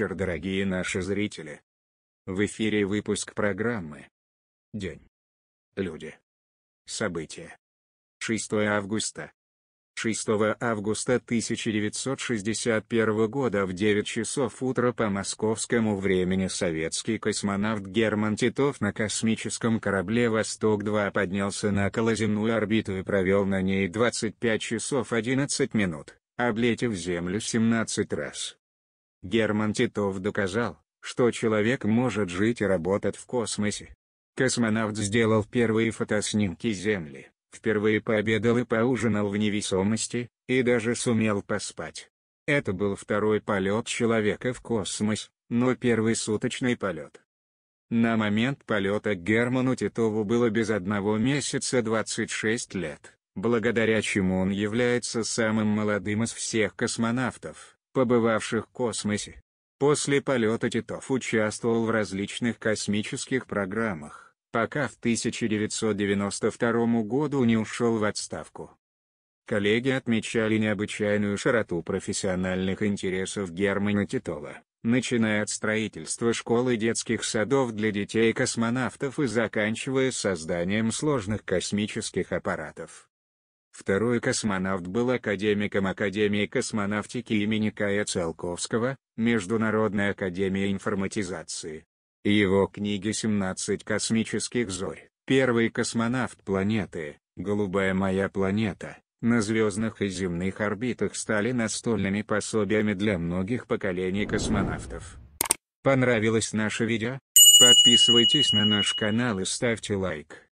вечер, дорогие наши зрители. В эфире выпуск программы «День. Люди. События». 6 августа. 6 августа 1961 года в 9 часов утра по московскому времени советский космонавт Герман Титов на космическом корабле «Восток-2» поднялся на околоземную орбиту и провел на ней 25 часов 11 минут, облетев Землю 17 раз. Герман Титов доказал, что человек может жить и работать в космосе. Космонавт сделал первые фотоснимки Земли, впервые пообедал и поужинал в невесомости, и даже сумел поспать. Это был второй полет человека в космос, но первый суточный полет. На момент полета Герману Титову было без одного месяца 26 лет, благодаря чему он является самым молодым из всех космонавтов побывавших в космосе. После полета Титов участвовал в различных космических программах, пока в 1992 году не ушел в отставку. Коллеги отмечали необычайную широту профессиональных интересов Германа Титова, начиная от строительства школы детских садов для детей космонавтов и заканчивая созданием сложных космических аппаратов. Второй космонавт был академиком Академии космонавтики имени Кая Циолковского, Международной академии информатизации. Его книги «17 космических зорь», «Первый космонавт планеты», «Голубая моя планета», на звездных и земных орбитах стали настольными пособиями для многих поколений космонавтов. Понравилось наше видео? Подписывайтесь на наш канал и ставьте лайк.